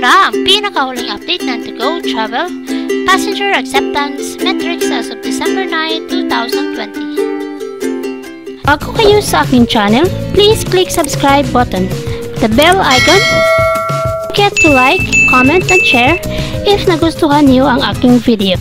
na ang pinakahuling update ng To Go Travel Passenger Acceptance Metrics as of December 9, 2020. Bago kayo sa aking channel, please click subscribe button, the bell icon, get to like, comment, and share if nagustuhan niyo ang aking video.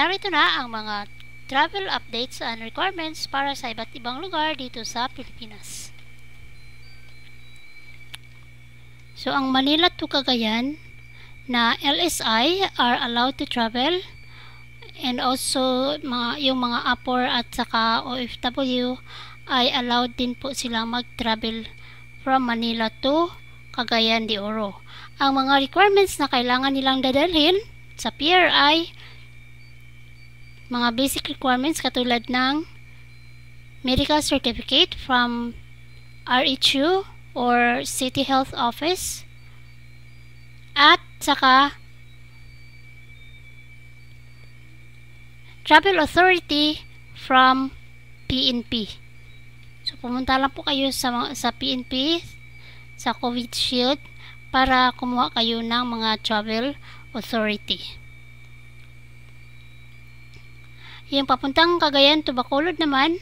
Narito na ang mga travel updates and requirements para sa iba't ibang lugar dito sa Pilipinas. So, ang Manila to Cagayan na LSI are allowed to travel and also mga, yung mga upper at saka OFW ay allowed din po silang mag-travel from Manila to Cagayan de Oro. Ang mga requirements na kailangan nilang dadalhin sa PRI mga basic requirements katulad ng medical certificate from RHU e or City Health Office at saka travel authority from PNP. So pumunta lang po kayo sa sa PNP sa COVID Shield para kumuha kayo ng mga travel authority. Yung papuntang Cagayan to Bacolod naman,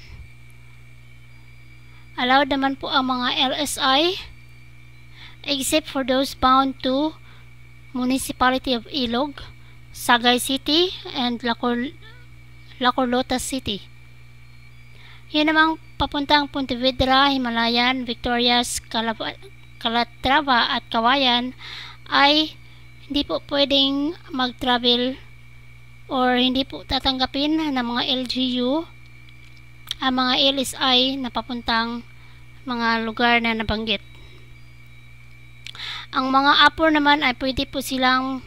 allowed naman po ang mga LSI except for those bound to Municipality of Ilog, Sagay City, and Lacor Lacorlota City. Yun namang papuntang Pontevedra, Himalayan, Victorias, Calab Calatrava at Kawayan ay hindi po pwedeng mag-travel or hindi po tatanggapin ng mga LGU ang mga LSI na papuntang mga lugar na nabanggit. Ang mga upper naman ay pwede po silang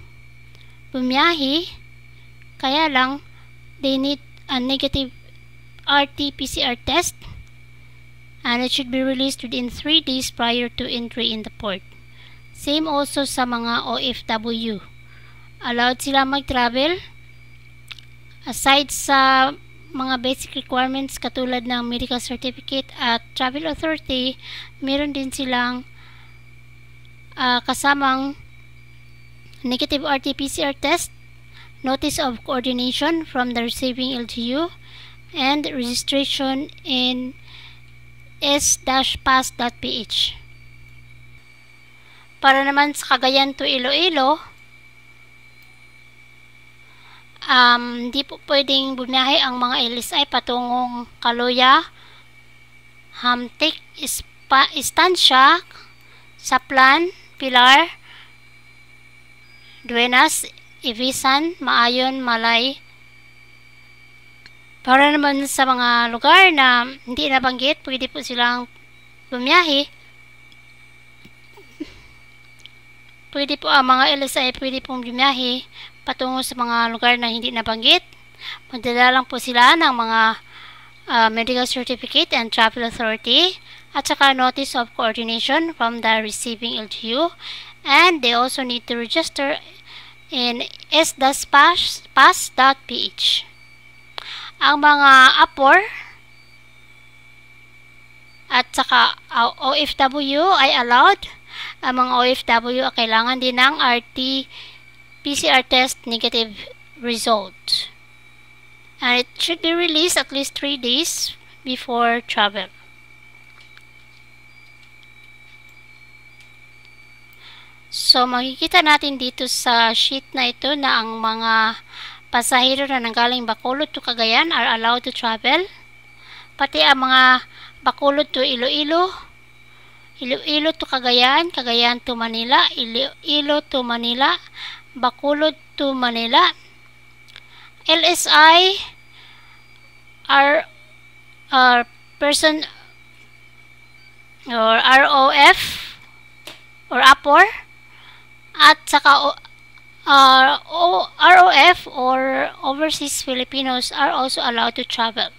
bumiyahi kaya lang they need a negative RT-PCR test and it should be released within 3 days prior to entry in the port. Same also sa mga OFW. Allowed sila mag-travel Aside sa mga basic requirements katulad ng medical certificate at travel authority, meron din silang uh, kasamang negative RT-PCR test, notice of coordination from the receiving LGU, and registration in s-pass.ph. Para naman sa Cagayan to Iloilo, um, di po pwedeng bumiyahe ang mga LSI patungong Kaluya, Hamtik, Ispa, Istansya, Saplan, Pilar, Duenas, Ibisan, Maayon, Malay. Para naman sa mga lugar na hindi nabanggit, pwede po silang bumiyahe. Pwede po ang mga LSI, pwede pong bumiyahe patungo sa mga lugar na hindi nabanggit. Magdala lang po sila ng mga uh, medical certificate and travel authority at saka notice of coordination from the receiving LGU and they also need to register in s.pass.ph. Ang mga APOR at saka ah, OFW ay allowed. Ang mga OFW ay kailangan din ng RT PCR test negative result. And it should be released at least 3 days before travel. So, makikita natin dito sa sheet na ito na ang mga pasahero na nanggaling Bacolod to Cagayan are allowed to travel. Pati ang mga Bacolod to Iloilo, Iloilo to Cagayan, Cagayan to Manila, Iloilo to Manila, Bacolod to Manila. LSI R R person or ROF or APOR at saka uh, o, ROF or Overseas Filipinos are also allowed to travel.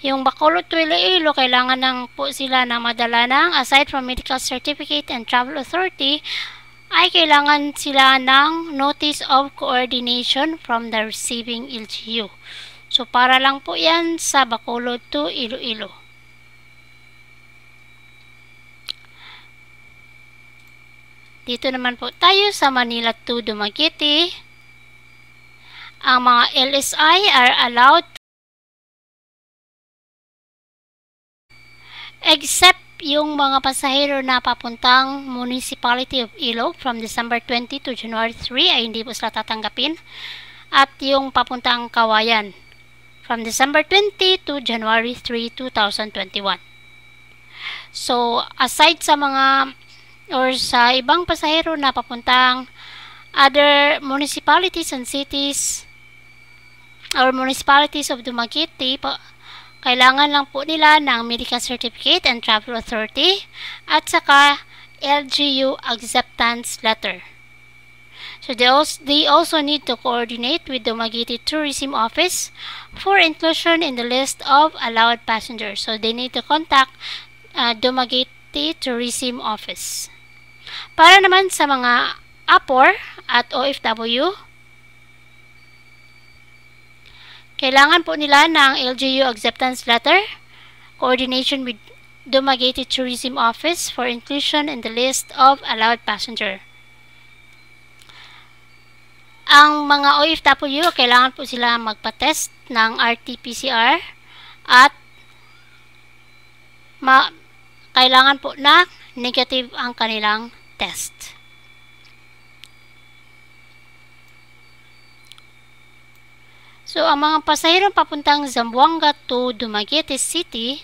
Yung Bacolod to Iloilo, kailangan ng po sila na madala ng aside from medical certificate and travel authority, ay kailangan sila ng Notice of Coordination from the Receiving LGU. So, para lang po yan sa Bacolod to Iloilo. Dito naman po tayo sa Manila to Dumaguete. Ang mga LSI are allowed except yung mga pasahero na papuntang Municipality of Ilo from December 20 to January 3 ay hindi po sila tatanggapin at yung papuntang Kawayan from December 20 to January 3, 2021. So, aside sa mga or sa ibang pasahero na papuntang other municipalities and cities or municipalities of Dumaguete, kailangan lang po nila ng medical certificate and travel authority at saka LGU acceptance letter. So they also, they also need to coordinate with the Magiti Tourism Office for inclusion in the list of allowed passengers. So they need to contact uh, Dumaguete Tourism Office. Para naman sa mga APOR at OFW, Kailangan po nila ng LGU acceptance letter, coordination with Dumaguete Tourism Office for inclusion in the list of allowed passenger. Ang mga OFW, kailangan po sila magpa-test ng RT-PCR at ma kailangan po na negative ang kanilang test. So, ang mga pasahero papuntang Zamboanga to Dumaguete City,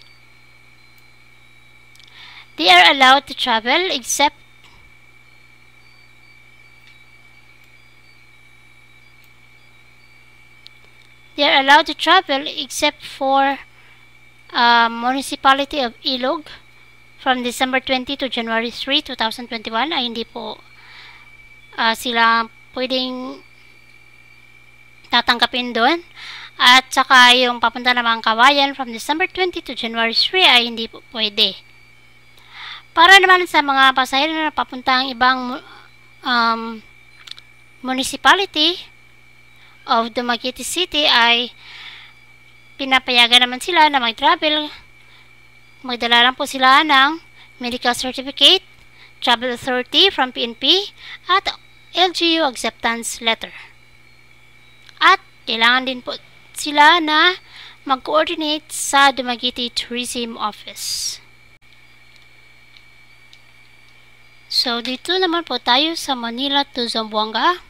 they are allowed to travel except They are allowed to travel except for uh, municipality of Ilog from December 20 to January 3, 2021 ay hindi po uh, sila pwedeng tatanggapin doon. At saka yung papunta naman kawayan from December 20 to January 3 ay hindi po pwede. Para naman sa mga pasahero na papunta ang ibang um, municipality of Dumaguete City ay pinapayagan naman sila na mag-travel. Magdala lang po sila ng medical certificate, travel authority from PNP, at LGU acceptance letter. At kailangan din po sila na mag-coordinate sa Dumaguete Tourism Office. So, dito naman po tayo sa Manila to Zamboanga.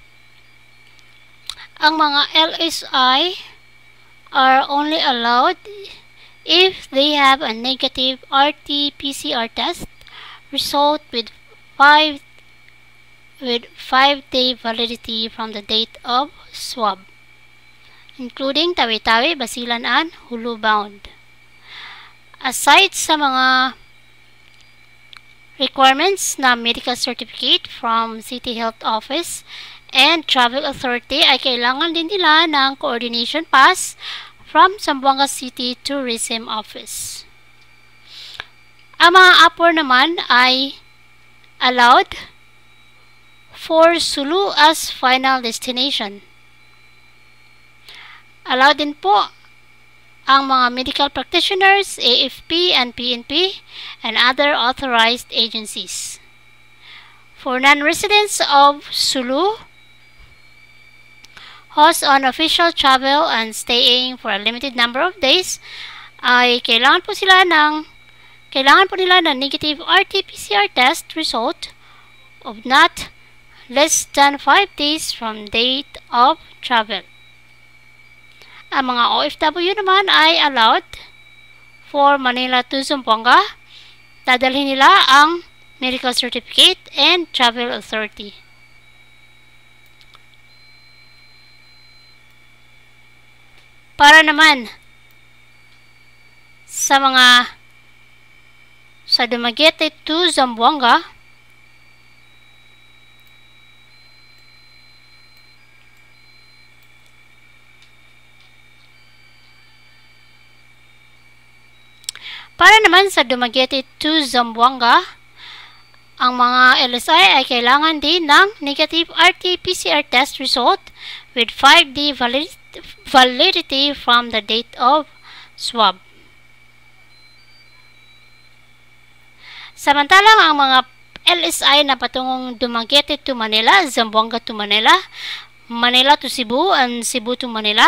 Ang mga LSI are only allowed if they have a negative RT-PCR test result with 5 with 5-day validity from the date of swab including Tawi-Tawi, Basilan, and Hulubound. Aside sa mga requirements na medical certificate from City Health Office and Travel Authority ay kailangan din nila ng coordination pass from Zamboanga City Tourism Office. Ang mga upper naman ay allowed for Sulu as final destination. Allow din po ang mga medical practitioners, AFP and PNP, and other authorized agencies. For non-residents of Sulu, host on official travel and staying for a limited number of days, ay kailangan po sila ng kailangan po nila ng negative RT-PCR test result of not less than 5 days from date of travel. Ang ah, mga OFW naman ay allowed for Manila to Zamboanga. Dadalhin nila ang medical certificate and travel authority. Para naman sa mga sa Dumaguete to Zamboanga, Para naman sa Dumaguete to Zamboanga, ang mga LSI ay kailangan din ng negative RT-PCR test result with 5-day valid validity from the date of swab. Samantalang ang mga LSI na patungong Dumaguete to Manila, Zamboanga to Manila, Manila to Cebu, and Cebu to Manila,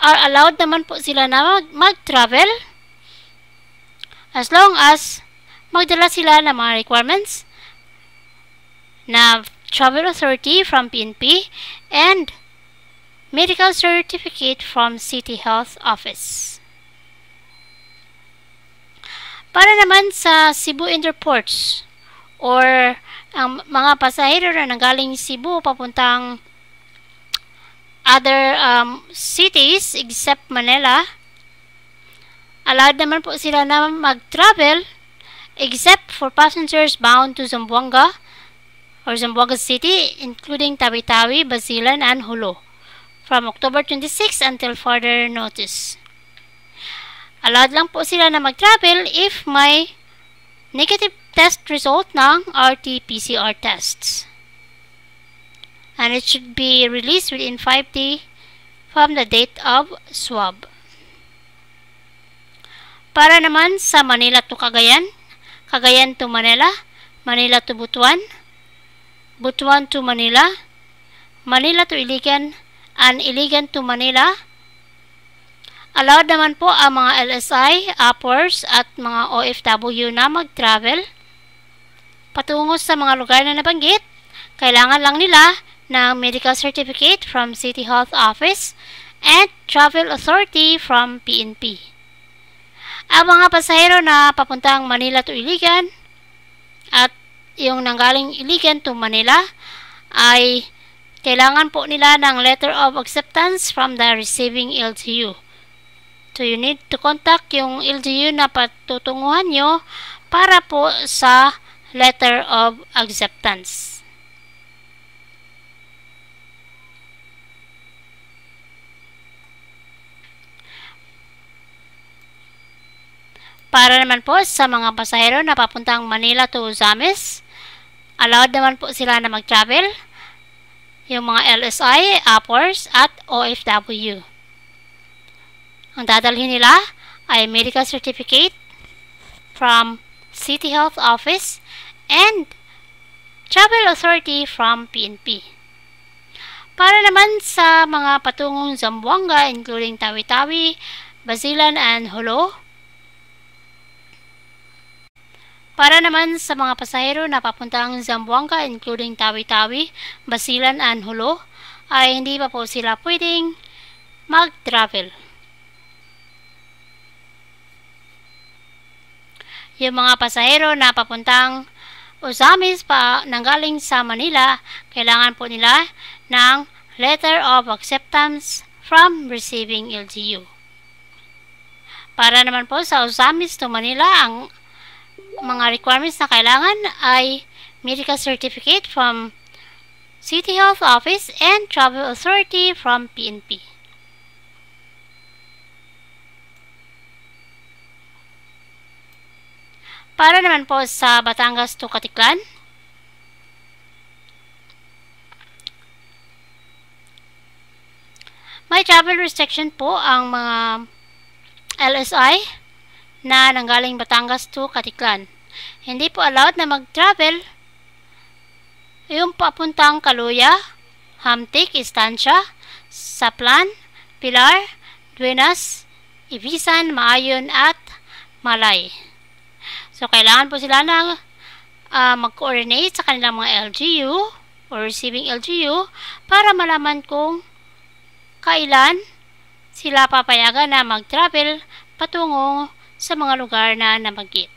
are allowed naman po sila na mag-travel mag As long as magdala sila ng mga requirements na travel authority from PNP and medical certificate from City Health Office. Para naman sa Cebu Interports or ang mga pasahero na nanggaling Cebu papuntang other um, cities except Manila, Allowed naman po sila na mag-travel except for passengers bound to Zamboanga or Zamboanga City including Tawi-Tawi, Basilan, and Hulo from October 26 until further notice. Allowed lang po sila na mag-travel if may negative test result ng RT-PCR tests. And it should be released within 5 days from the date of swab. Para naman sa Manila to Cagayan, Cagayan to Manila, Manila to Butuan, Butuan to Manila, Manila to Iligan, and Iligan to Manila. Allowed naman po ang mga LSI, uppers at mga OFW na mag-travel patungo sa mga lugar na nabanggit. Kailangan lang nila ng medical certificate from City Health Office and travel authority from PNP. Ang mga pasahero na papuntang Manila to Iligan at yung nanggaling Iligan to Manila ay kailangan po nila ng letter of acceptance from the receiving LTU. So you need to contact yung LTU na patutunguhan nyo para po sa letter of acceptance. Para naman po sa mga pasahero na papuntang Manila to Ozamis, allowed naman po sila na mag-travel, yung mga LSI, APORS, at OFW. Ang dadalhin nila ay medical certificate from City Health Office and Travel Authority from PNP. Para naman sa mga patungong Zamboanga including Tawi-Tawi, Basilan, and Holo, Para naman sa mga pasahero na papuntang Zamboanga including Tawi-Tawi, Basilan and Hulo ay hindi pa po sila pwedeng mag-travel. Yung mga pasahero na papuntang Osamis pa nanggaling sa Manila, kailangan po nila ng Letter of Acceptance from Receiving LGU. Para naman po sa Osamis to Manila, ang mga requirements na kailangan ay medical certificate from City Health Office and Travel Authority from PNP. Para naman po sa Batangas to Katiklan, may travel restriction po ang mga LSI na nanggaling Batangas to Katiklan. Hindi po allowed na mag-travel. Yung papuntang Kaluya, Hamtik, Estancia, Saplan, Pilar, Duenas, Ibisan, Maayon at Malay. So, kailangan po sila na uh, mag-coordinate sa kanilang mga LGU or receiving LGU para malaman kung kailan sila papayagan na mag-travel patungong sa mga lugar na namagit.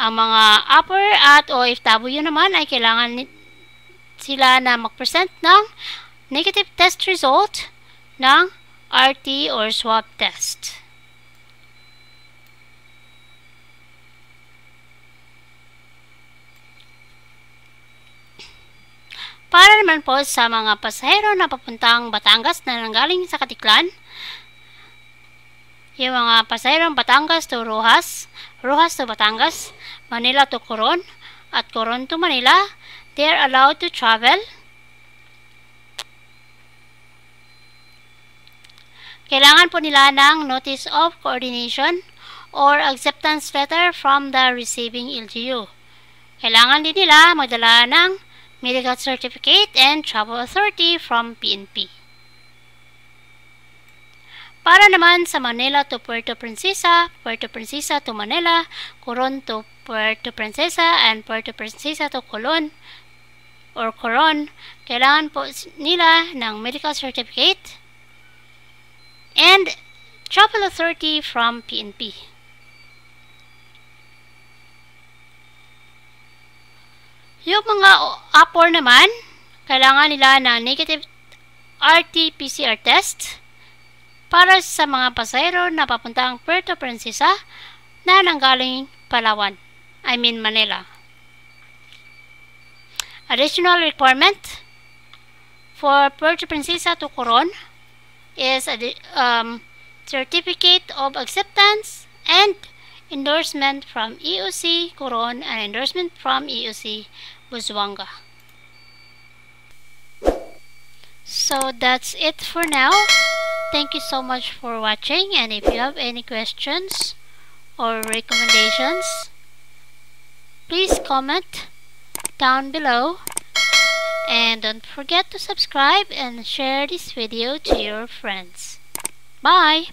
Ang mga upper at OFW naman ay kailangan sila na mag-present ng negative test result ng RT or swab test. Para naman po sa mga pasahero na papuntang Batangas na nanggaling sa Katiklan, yung mga pasayarong Batangas to Rojas, Rojas to Batangas, Manila to Coron, at Coron to Manila, they are allowed to travel. Kailangan po nila ng Notice of Coordination or Acceptance Letter from the receiving LGU. Kailangan din nila magdala ng Medical Certificate and Travel Authority from PNP. Para naman sa Manila to Puerto Princesa, Puerto Princesa to Manila, Coron to Puerto Princesa, and Puerto Princesa to Colon or Coron, kailangan po nila ng medical certificate and travel authority from PNP. Yung mga APOR naman, kailangan nila ng negative RT-PCR test para sa mga pasahero na papuntang Puerto Princesa na nanggaling Palawan, I mean Manila. Additional requirement for Puerto Princesa to Coron is a um, certificate of acceptance and endorsement from EOC Coron and endorsement from EOC Buzuanga. So that's it for now. Thank you so much for watching and if you have any questions or recommendations, please comment down below and don't forget to subscribe and share this video to your friends. Bye!